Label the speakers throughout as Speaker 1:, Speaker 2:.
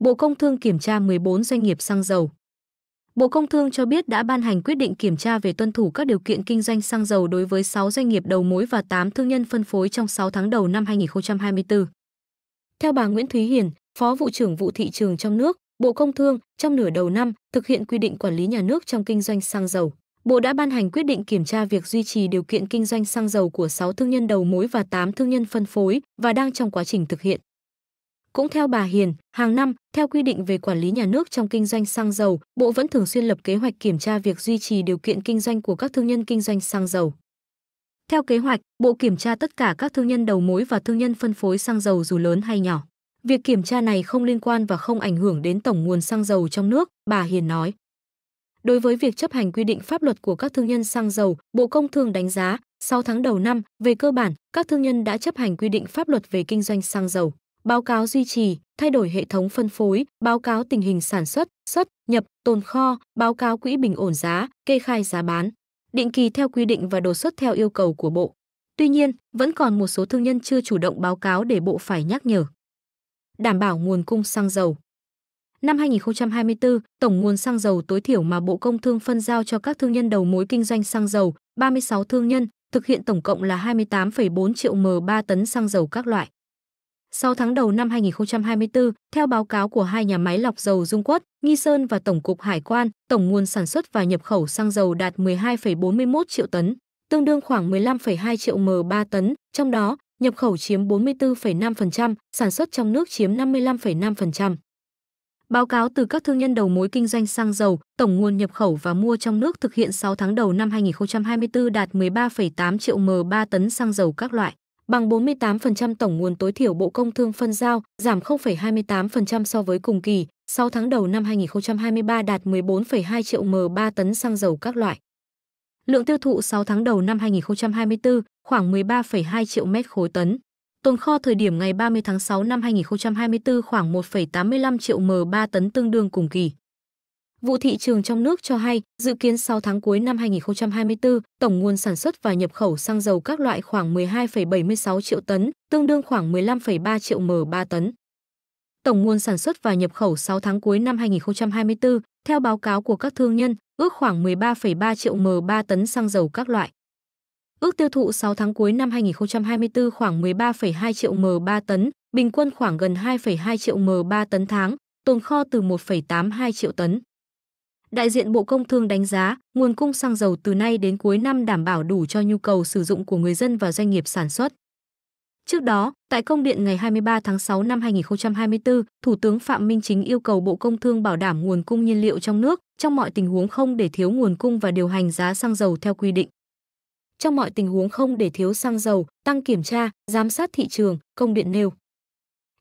Speaker 1: Bộ Công Thương kiểm tra 14 doanh nghiệp xăng dầu. Bộ Công Thương cho biết đã ban hành quyết định kiểm tra về tuân thủ các điều kiện kinh doanh xăng dầu đối với 6 doanh nghiệp đầu mối và 8 thương nhân phân phối trong 6 tháng đầu năm 2024. Theo bà Nguyễn Thúy Hiền, Phó vụ trưởng vụ thị trường trong nước, Bộ Công Thương, trong nửa đầu năm, thực hiện quy định quản lý nhà nước trong kinh doanh xăng dầu. Bộ đã ban hành quyết định kiểm tra việc duy trì điều kiện kinh doanh xăng dầu của 6 thương nhân đầu mối và 8 thương nhân phân phối và đang trong quá trình thực hiện. Cũng theo bà Hiền, hàng năm, theo quy định về quản lý nhà nước trong kinh doanh xăng dầu, Bộ vẫn thường xuyên lập kế hoạch kiểm tra việc duy trì điều kiện kinh doanh của các thương nhân kinh doanh xăng dầu. Theo kế hoạch, Bộ kiểm tra tất cả các thương nhân đầu mối và thương nhân phân phối xăng dầu dù lớn hay nhỏ. Việc kiểm tra này không liên quan và không ảnh hưởng đến tổng nguồn xăng dầu trong nước, bà Hiền nói. Đối với việc chấp hành quy định pháp luật của các thương nhân xăng dầu, Bộ Công Thương đánh giá, 6 tháng đầu năm, về cơ bản, các thương nhân đã chấp hành quy định pháp luật về kinh doanh xăng dầu báo cáo duy trì, thay đổi hệ thống phân phối, báo cáo tình hình sản xuất, xuất, nhập, tồn kho, báo cáo quỹ bình ổn giá, kê khai giá bán, định kỳ theo quy định và đột xuất theo yêu cầu của bộ. Tuy nhiên, vẫn còn một số thương nhân chưa chủ động báo cáo để bộ phải nhắc nhở. Đảm bảo nguồn cung xăng dầu. Năm 2024, tổng nguồn xăng dầu tối thiểu mà Bộ Công Thương phân giao cho các thương nhân đầu mối kinh doanh xăng dầu, 36 thương nhân, thực hiện tổng cộng là 28,4 triệu m3 tấn xăng dầu các loại. 6 tháng đầu năm 2024, theo báo cáo của hai nhà máy lọc dầu Dung Quất, Nghi Sơn và Tổng cục Hải quan, tổng nguồn sản xuất và nhập khẩu xăng dầu đạt 12,41 triệu tấn, tương đương khoảng 15,2 triệu M3 tấn, trong đó nhập khẩu chiếm 44,5%, sản xuất trong nước chiếm 55,5%. Báo cáo từ các thương nhân đầu mối kinh doanh xăng dầu, tổng nguồn nhập khẩu và mua trong nước thực hiện 6 tháng đầu năm 2024 đạt 13,8 triệu M3 tấn xăng dầu các loại bằng 48% tổng nguồn tối thiểu Bộ Công Thương phân giao, giảm 0,28% so với cùng kỳ, 6 tháng đầu năm 2023 đạt 14,2 triệu M3 tấn xăng dầu các loại. Lượng tiêu thụ 6 tháng đầu năm 2024 khoảng 13,2 triệu mét khối tấn. Tồn kho thời điểm ngày 30 tháng 6 năm 2024 khoảng 1,85 triệu M3 tấn tương đương cùng kỳ. Vụ thị trường trong nước cho hay, dự kiến 6 tháng cuối năm 2024, tổng nguồn sản xuất và nhập khẩu xăng dầu các loại khoảng 12,76 triệu tấn, tương đương khoảng 15,3 triệu M3 tấn. Tổng nguồn sản xuất và nhập khẩu 6 tháng cuối năm 2024, theo báo cáo của các thương nhân, ước khoảng 13,3 triệu M3 tấn xăng dầu các loại. Ước tiêu thụ 6 tháng cuối năm 2024 khoảng 13,2 triệu M3 tấn, bình quân khoảng gần 2,2 triệu M3 tấn tháng, tồn kho từ 1,82 triệu tấn đại diện Bộ Công Thương đánh giá nguồn cung xăng dầu từ nay đến cuối năm đảm bảo đủ cho nhu cầu sử dụng của người dân và doanh nghiệp sản xuất. Trước đó, tại công điện ngày 23 tháng 6 năm 2024, Thủ tướng Phạm Minh Chính yêu cầu Bộ Công Thương bảo đảm nguồn cung nhiên liệu trong nước trong mọi tình huống không để thiếu nguồn cung và điều hành giá xăng dầu theo quy định. Trong mọi tình huống không để thiếu xăng dầu, tăng kiểm tra, giám sát thị trường, công điện nêu.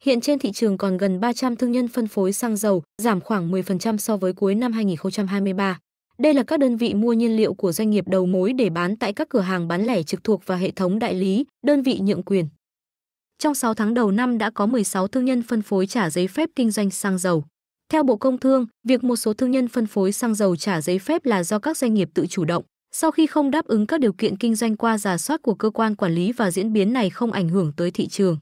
Speaker 1: Hiện trên thị trường còn gần 300 thương nhân phân phối xăng dầu, giảm khoảng 10% so với cuối năm 2023. Đây là các đơn vị mua nhiên liệu của doanh nghiệp đầu mối để bán tại các cửa hàng bán lẻ trực thuộc và hệ thống đại lý, đơn vị nhượng quyền. Trong 6 tháng đầu năm đã có 16 thương nhân phân phối trả giấy phép kinh doanh xăng dầu. Theo Bộ Công Thương, việc một số thương nhân phân phối xăng dầu trả giấy phép là do các doanh nghiệp tự chủ động, sau khi không đáp ứng các điều kiện kinh doanh qua giả soát của cơ quan quản lý và diễn biến này không ảnh hưởng tới thị trường.